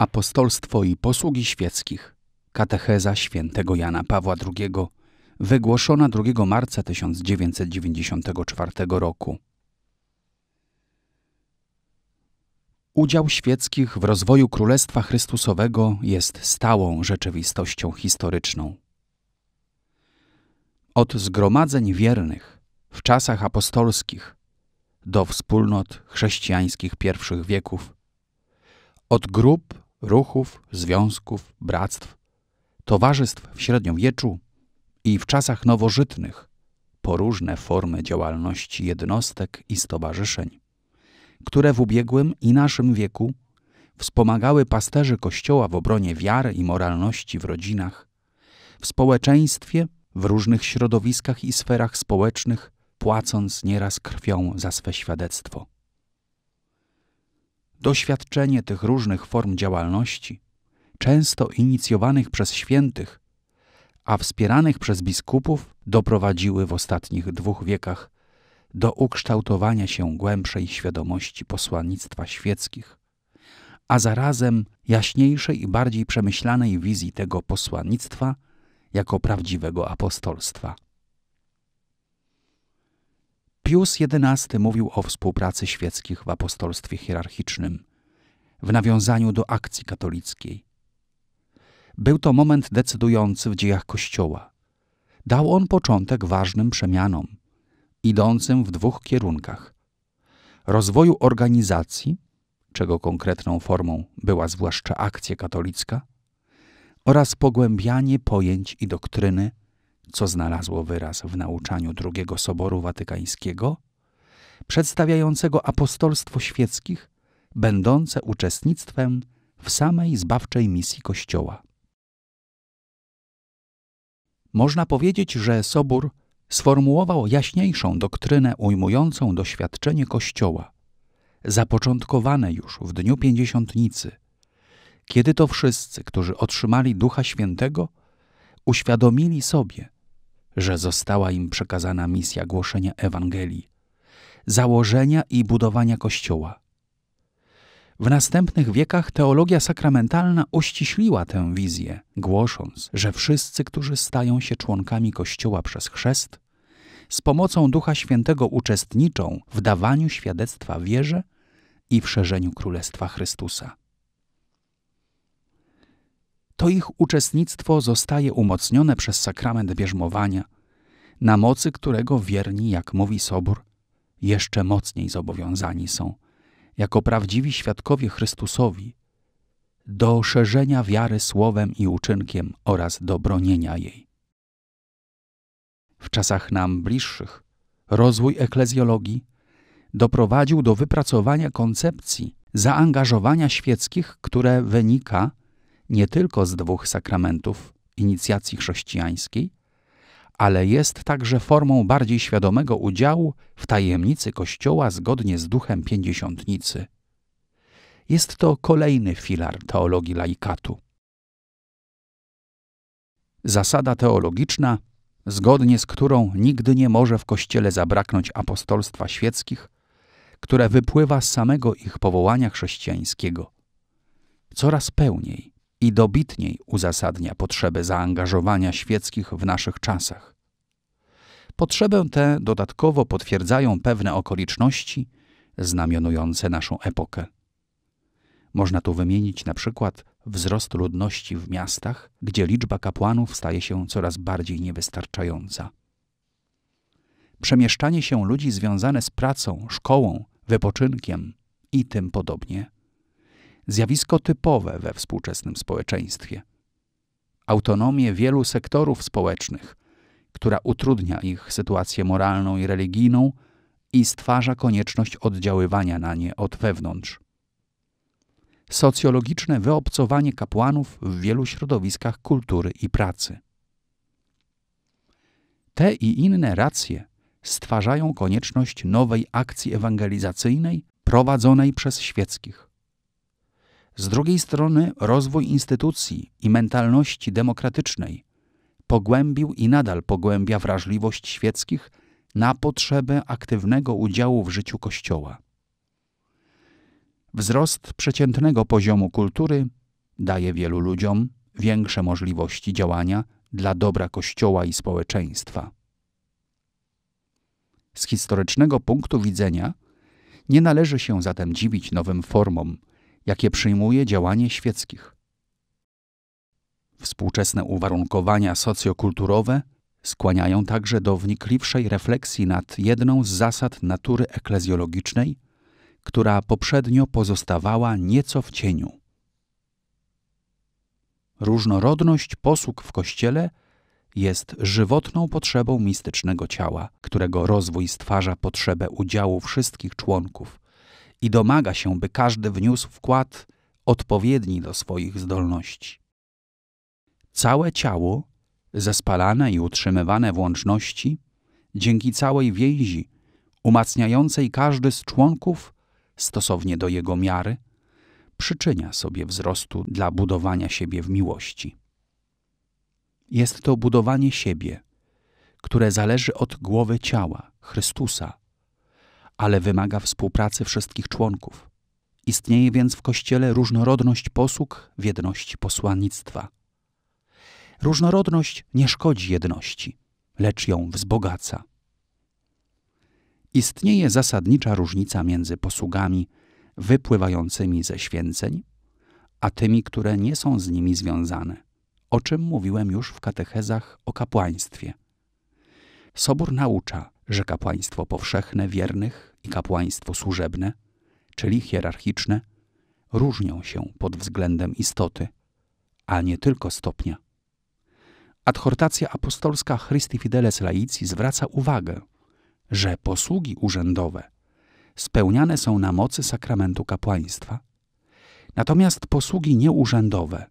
Apostolstwo i posługi świeckich. Katecheza świętego Jana Pawła II, wygłoszona 2 marca 1994 roku. Udział świeckich w rozwoju Królestwa Chrystusowego jest stałą rzeczywistością historyczną. Od zgromadzeń wiernych w czasach apostolskich do wspólnot chrześcijańskich pierwszych wieków, od grup ruchów, związków, bractw, towarzystw w średniowieczu i w czasach nowożytnych po różne formy działalności jednostek i stowarzyszeń, które w ubiegłym i naszym wieku wspomagały pasterzy Kościoła w obronie wiary i moralności w rodzinach, w społeczeństwie, w różnych środowiskach i sferach społecznych, płacąc nieraz krwią za swe świadectwo. Doświadczenie tych różnych form działalności, często inicjowanych przez świętych, a wspieranych przez biskupów, doprowadziły w ostatnich dwóch wiekach do ukształtowania się głębszej świadomości posłannictwa świeckich, a zarazem jaśniejszej i bardziej przemyślanej wizji tego posłannictwa jako prawdziwego apostolstwa. Pius XI mówił o współpracy świeckich w apostolstwie hierarchicznym, w nawiązaniu do akcji katolickiej. Był to moment decydujący w dziejach Kościoła. Dał on początek ważnym przemianom, idącym w dwóch kierunkach: rozwoju organizacji, czego konkretną formą była zwłaszcza akcja katolicka, oraz pogłębianie pojęć i doktryny co znalazło wyraz w nauczaniu drugiego Soboru Watykańskiego, przedstawiającego apostolstwo świeckich, będące uczestnictwem w samej zbawczej misji Kościoła. Można powiedzieć, że Sobór sformułował jaśniejszą doktrynę ujmującą doświadczenie Kościoła, zapoczątkowane już w Dniu Pięćdziesiątnicy, kiedy to wszyscy, którzy otrzymali Ducha Świętego, uświadomili sobie, że została im przekazana misja głoszenia Ewangelii, założenia i budowania Kościoła. W następnych wiekach teologia sakramentalna uściśliła tę wizję, głosząc, że wszyscy, którzy stają się członkami Kościoła przez chrzest, z pomocą Ducha Świętego uczestniczą w dawaniu świadectwa wierze i w szerzeniu Królestwa Chrystusa to ich uczestnictwo zostaje umocnione przez sakrament bierzmowania, na mocy którego wierni, jak mówi Sobór, jeszcze mocniej zobowiązani są, jako prawdziwi świadkowie Chrystusowi, do szerzenia wiary słowem i uczynkiem oraz do bronienia jej. W czasach nam bliższych rozwój eklezjologii doprowadził do wypracowania koncepcji zaangażowania świeckich, które wynika nie tylko z dwóch sakramentów inicjacji chrześcijańskiej, ale jest także formą bardziej świadomego udziału w tajemnicy Kościoła zgodnie z duchem pięćdziesiątnicy. Jest to kolejny filar teologii laikatu. Zasada teologiczna, zgodnie z którą nigdy nie może w Kościele zabraknąć apostolstwa świeckich, które wypływa z samego ich powołania chrześcijańskiego. Coraz pełniej – i dobitniej uzasadnia potrzebę zaangażowania świeckich w naszych czasach. Potrzebę tę dodatkowo potwierdzają pewne okoliczności znamionujące naszą epokę. Można tu wymienić na przykład wzrost ludności w miastach, gdzie liczba kapłanów staje się coraz bardziej niewystarczająca. Przemieszczanie się ludzi związane z pracą, szkołą, wypoczynkiem i tym podobnie zjawisko typowe we współczesnym społeczeństwie. Autonomię wielu sektorów społecznych, która utrudnia ich sytuację moralną i religijną i stwarza konieczność oddziaływania na nie od wewnątrz. Socjologiczne wyobcowanie kapłanów w wielu środowiskach kultury i pracy. Te i inne racje stwarzają konieczność nowej akcji ewangelizacyjnej prowadzonej przez świeckich. Z drugiej strony rozwój instytucji i mentalności demokratycznej pogłębił i nadal pogłębia wrażliwość świeckich na potrzebę aktywnego udziału w życiu Kościoła. Wzrost przeciętnego poziomu kultury daje wielu ludziom większe możliwości działania dla dobra Kościoła i społeczeństwa. Z historycznego punktu widzenia nie należy się zatem dziwić nowym formom jakie przyjmuje działanie świeckich. Współczesne uwarunkowania socjokulturowe skłaniają także do wnikliwszej refleksji nad jedną z zasad natury eklezjologicznej, która poprzednio pozostawała nieco w cieniu. Różnorodność posług w kościele jest żywotną potrzebą mistycznego ciała, którego rozwój stwarza potrzebę udziału wszystkich członków, i domaga się, by każdy wniósł wkład odpowiedni do swoich zdolności. Całe ciało, zespalane i utrzymywane w łączności, dzięki całej więzi, umacniającej każdy z członków stosownie do jego miary, przyczynia sobie wzrostu dla budowania siebie w miłości. Jest to budowanie siebie, które zależy od głowy ciała, Chrystusa, ale wymaga współpracy wszystkich członków. Istnieje więc w Kościele różnorodność posług w jedności posłannictwa. Różnorodność nie szkodzi jedności, lecz ją wzbogaca. Istnieje zasadnicza różnica między posługami wypływającymi ze święceń, a tymi, które nie są z nimi związane, o czym mówiłem już w katechezach o kapłaństwie. Sobór naucza, że kapłaństwo powszechne wiernych i kapłaństwo służebne, czyli hierarchiczne, różnią się pod względem istoty, a nie tylko stopnia. Adhortacja apostolska Christi Fideles Laici zwraca uwagę, że posługi urzędowe spełniane są na mocy sakramentu kapłaństwa, natomiast posługi nieurzędowe,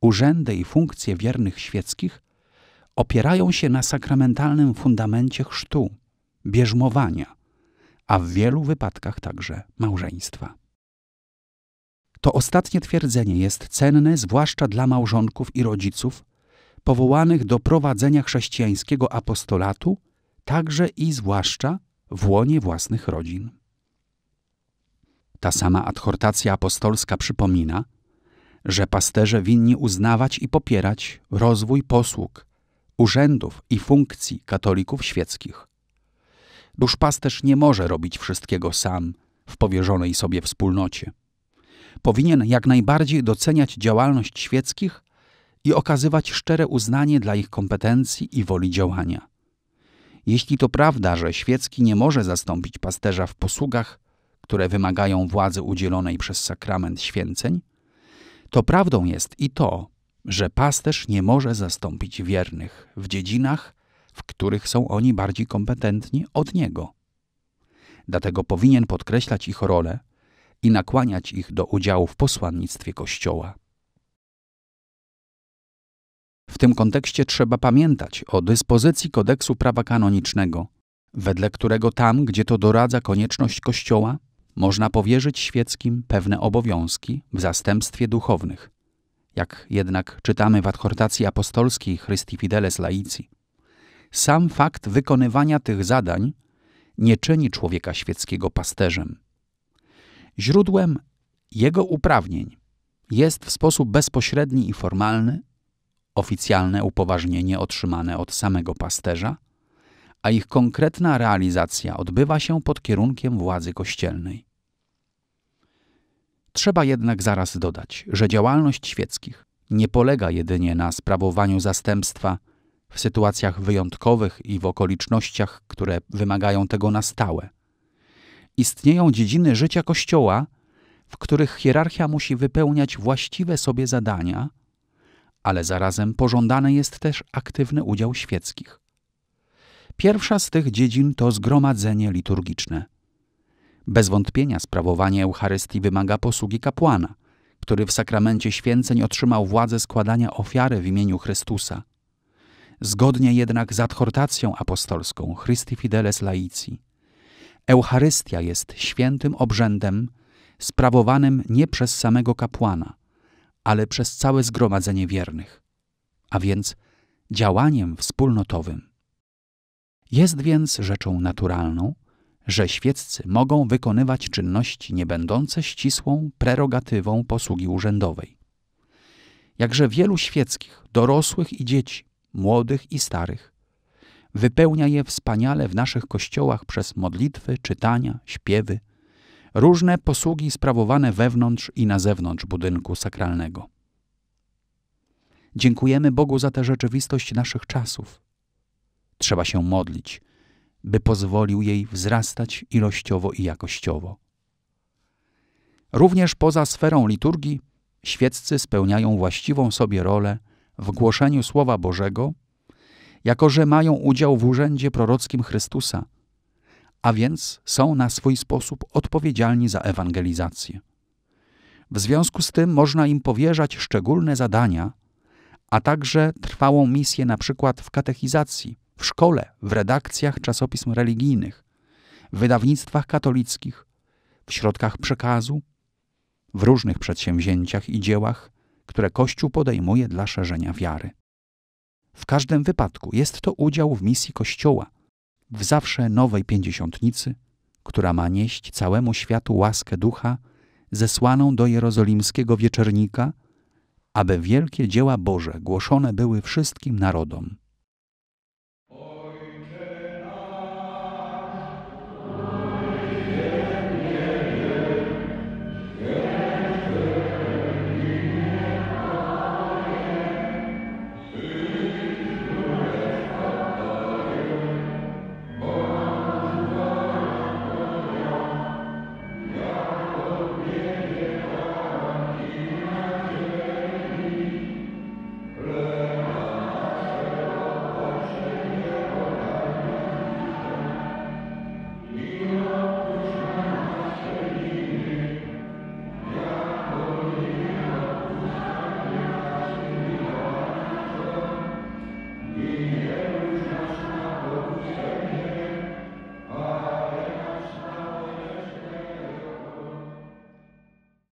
urzędy i funkcje wiernych świeckich opierają się na sakramentalnym fundamencie chrztu, bierzmowania – a w wielu wypadkach także małżeństwa. To ostatnie twierdzenie jest cenne zwłaszcza dla małżonków i rodziców powołanych do prowadzenia chrześcijańskiego apostolatu, także i zwłaszcza w łonie własnych rodzin. Ta sama adhortacja apostolska przypomina, że pasterze winni uznawać i popierać rozwój posług, urzędów i funkcji katolików świeckich, Duszpasterz nie może robić wszystkiego sam w powierzonej sobie wspólnocie. Powinien jak najbardziej doceniać działalność świeckich i okazywać szczere uznanie dla ich kompetencji i woli działania. Jeśli to prawda, że świecki nie może zastąpić pasterza w posługach, które wymagają władzy udzielonej przez sakrament święceń, to prawdą jest i to, że pasterz nie może zastąpić wiernych w dziedzinach, w których są oni bardziej kompetentni od niego. Dlatego powinien podkreślać ich rolę i nakłaniać ich do udziału w posłannictwie Kościoła. W tym kontekście trzeba pamiętać o dyspozycji kodeksu prawa kanonicznego, wedle którego tam, gdzie to doradza konieczność Kościoła, można powierzyć świeckim pewne obowiązki w zastępstwie duchownych. Jak jednak czytamy w adhortacji apostolskiej Christi Fideles Laici, sam fakt wykonywania tych zadań nie czyni człowieka świeckiego pasterzem. Źródłem jego uprawnień jest w sposób bezpośredni i formalny oficjalne upoważnienie otrzymane od samego pasterza, a ich konkretna realizacja odbywa się pod kierunkiem władzy kościelnej. Trzeba jednak zaraz dodać, że działalność świeckich nie polega jedynie na sprawowaniu zastępstwa w sytuacjach wyjątkowych i w okolicznościach, które wymagają tego na stałe. Istnieją dziedziny życia Kościoła, w których hierarchia musi wypełniać właściwe sobie zadania, ale zarazem pożądany jest też aktywny udział świeckich. Pierwsza z tych dziedzin to zgromadzenie liturgiczne. Bez wątpienia sprawowanie Eucharystii wymaga posługi kapłana, który w sakramencie święceń otrzymał władzę składania ofiary w imieniu Chrystusa – Zgodnie jednak z adhortacją apostolską Christi Fideles Laici, Eucharystia jest świętym obrzędem sprawowanym nie przez samego kapłana, ale przez całe zgromadzenie wiernych, a więc działaniem wspólnotowym. Jest więc rzeczą naturalną, że świeccy mogą wykonywać czynności niebędące ścisłą prerogatywą posługi urzędowej. Jakże wielu świeckich, dorosłych i dzieci młodych i starych. Wypełnia je wspaniale w naszych kościołach przez modlitwy, czytania, śpiewy, różne posługi sprawowane wewnątrz i na zewnątrz budynku sakralnego. Dziękujemy Bogu za tę rzeczywistość naszych czasów. Trzeba się modlić, by pozwolił jej wzrastać ilościowo i jakościowo. Również poza sferą liturgii świeccy spełniają właściwą sobie rolę w głoszeniu Słowa Bożego, jako że mają udział w urzędzie prorockim Chrystusa, a więc są na swój sposób odpowiedzialni za ewangelizację. W związku z tym można im powierzać szczególne zadania, a także trwałą misję na przykład w katechizacji, w szkole, w redakcjach czasopism religijnych, w wydawnictwach katolickich, w środkach przekazu, w różnych przedsięwzięciach i dziełach które Kościół podejmuje dla szerzenia wiary. W każdym wypadku jest to udział w misji Kościoła, w zawsze nowej pięćdziesiątnicy, która ma nieść całemu światu łaskę ducha zesłaną do jerozolimskiego wieczornika, aby wielkie dzieła Boże głoszone były wszystkim narodom.